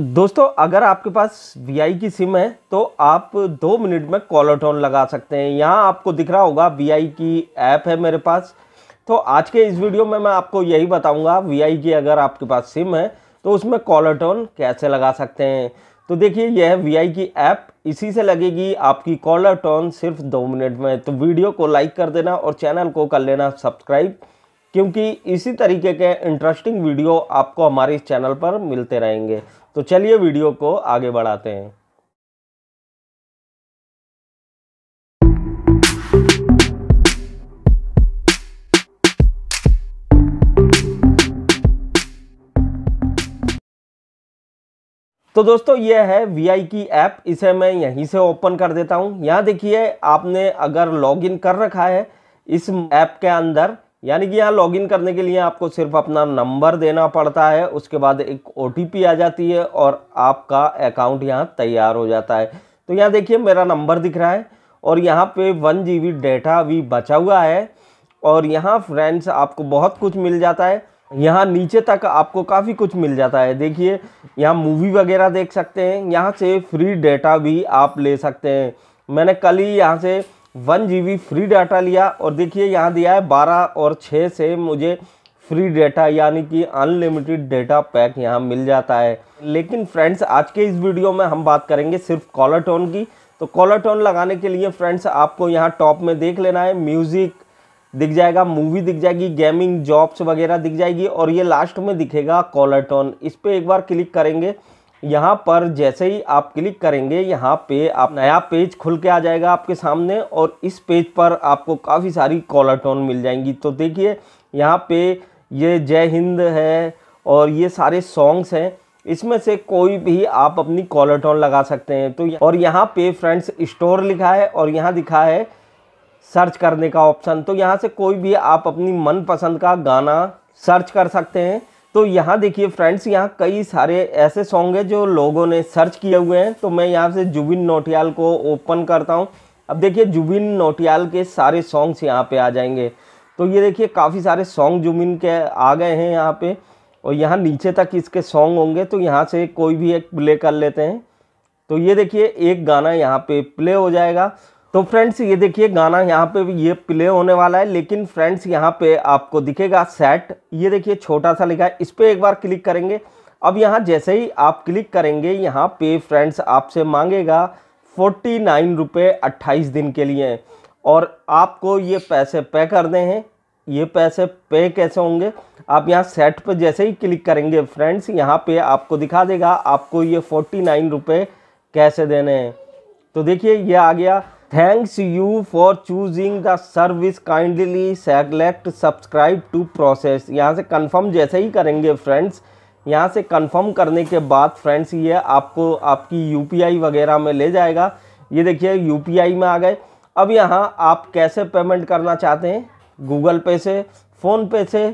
दोस्तों अगर आपके पास वी की सिम है तो आप दो मिनट में कॉलर टोन लगा सकते हैं यहाँ आपको दिख रहा होगा वी की ऐप है मेरे पास तो आज के इस वीडियो में मैं आपको यही बताऊंगा वी की अगर आपके पास सिम है तो उसमें कॉलर टोन कैसे लगा सकते हैं तो देखिए यह है वी की ऐप इसी से लगेगी आपकी कॉलर टोन सिर्फ दो मिनट में तो वीडियो को लाइक कर देना और चैनल को कर लेना सब्सक्राइब क्योंकि इसी तरीके के इंटरेस्टिंग वीडियो आपको हमारे इस चैनल पर मिलते रहेंगे तो चलिए वीडियो को आगे बढ़ाते हैं तो दोस्तों ये है वी आई की ऐप इसे मैं यहीं से ओपन कर देता हूँ यहाँ देखिए आपने अगर लॉगिन कर रखा है इस ऐप के अंदर यानी कि यहाँ लॉगिन करने के लिए आपको सिर्फ अपना नंबर देना पड़ता है उसके बाद एक ओ आ जाती है और आपका अकाउंट यहाँ तैयार हो जाता है तो यहाँ देखिए मेरा नंबर दिख रहा है और यहाँ पे वन जी डेटा भी बचा हुआ है और यहाँ फ्रेंड्स आपको बहुत कुछ मिल जाता है यहाँ नीचे तक आपको काफ़ी कुछ मिल जाता है देखिए यहाँ मूवी वगैरह देख सकते हैं यहाँ से फ्री डेटा भी आप ले सकते हैं मैंने कल ही यहाँ से वन जी फ्री डाटा लिया और देखिए यहाँ दिया है बारह और छः से मुझे फ्री डेटा यानी कि अनलिमिटेड डेटा पैक यहाँ मिल जाता है लेकिन फ्रेंड्स आज के इस वीडियो में हम बात करेंगे सिर्फ कॉलर टोन की तो कॉलर टोन लगाने के लिए फ्रेंड्स आपको यहाँ टॉप में देख लेना है म्यूज़िक दिख जाएगा मूवी दिख जाएगी गेमिंग जॉब्स वगैरह दिख जाएगी और ये लास्ट में दिखेगा कॉलर टोन इस पर एक बार क्लिक करेंगे यहाँ पर जैसे ही आप क्लिक करेंगे यहाँ पे आप नया पेज खुल के आ जाएगा आपके सामने और इस पेज पर आपको काफ़ी सारी कॉलर टोन मिल जाएंगी तो देखिए यहाँ पे ये जय हिंद है और ये सारे सॉन्ग्स हैं इसमें से कोई भी आप अपनी कॉलर टोन लगा सकते हैं तो और यहाँ पे फ्रेंड्स स्टोर लिखा है और यहाँ दिखा है सर्च करने का ऑप्शन तो यहाँ से कोई भी आप अपनी मनपसंद का गाना सर्च कर सकते हैं तो यहाँ देखिए फ्रेंड्स यहाँ कई सारे ऐसे सॉन्ग हैं जो लोगों ने सर्च किए हुए हैं तो मैं यहाँ से जुबिन नोटियाल को ओपन करता हूँ अब देखिए जुबिन नोटियाल के सारे सॉन्ग्स यहाँ पे आ जाएंगे तो ये देखिए काफ़ी सारे सॉन्ग जुबिन के आ गए हैं यहाँ पे और यहाँ नीचे तक इसके सॉन्ग होंगे तो यहाँ से कोई भी एक प्ले कर लेते हैं तो ये देखिए एक गाना यहाँ पर प्ले हो जाएगा तो फ्रेंड्स ये देखिए गाना यहाँ पे ये प्ले होने वाला है लेकिन फ्रेंड्स यहाँ पे आपको दिखेगा सेट ये देखिए छोटा सा लिखा है इस पर एक बार क्लिक करेंगे अब यहाँ जैसे ही आप क्लिक करेंगे यहाँ पे फ्रेंड्स आपसे मांगेगा फोर्टी नाइन रुपये अट्ठाईस दिन के लिए और आपको ये पैसे पे करने हैं ये पैसे पे कैसे होंगे आप यहाँ सेट पर जैसे ही क्लिक करेंगे फ्रेंड्स यहाँ पर आपको दिखा देगा आपको ये फोर्टी नाइन रुपये कैसे देने हैं तो देखिए ये आ गया thanks you for choosing the service kindly select subscribe to process यहाँ से कन्फर्म जैसे ही करेंगे फ्रेंड्स यहाँ से कन्फर्म करने के बाद फ्रेंड्स ये आपको आपकी यू वगैरह में ले जाएगा ये देखिए यू में आ गए अब यहाँ आप कैसे पेमेंट करना चाहते हैं गूगल पे से फ़ोन पे से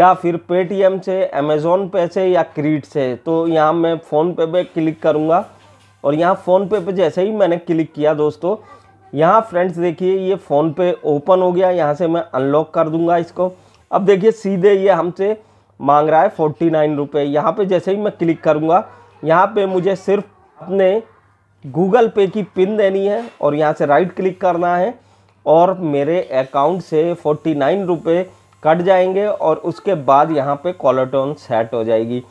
या फिर पेटीएम से अमेज़ोन पे से या क्रीट से तो यहाँ मैं फ़ोन पे पे क्लिक करूँगा और यहाँ फ़ोनपे पे जैसे ही मैंने क्लिक किया दोस्तों यहाँ फ्रेंड्स देखिए ये फ़ोनपे ओपन हो गया यहाँ से मैं अनलॉक कर दूंगा इसको अब देखिए सीधे ये हमसे मांग रहा है फोर्टी नाइन रुपये यहाँ पर जैसे ही मैं क्लिक करूँगा यहाँ पर मुझे सिर्फ अपने गूगल पे की पिन देनी है और यहाँ से राइट क्लिक करना है और मेरे अकाउंट से फोर्टी नाइन रुपये कट जाएंगे और उसके बाद यहाँ पे कॉलर टोन सेट हो जाएगी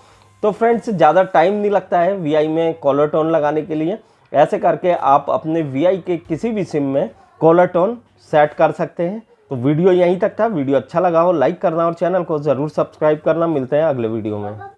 तो फ्रेंड्स ज़्यादा टाइम नहीं लगता है वी में कॉलर टोन लगाने के लिए ऐसे करके आप अपने वी के किसी भी सिम में कॉलर टोन सेट कर सकते हैं तो वीडियो यहीं तक था वीडियो अच्छा लगा हो लाइक करना और चैनल को ज़रूर सब्सक्राइब करना मिलते हैं अगले वीडियो में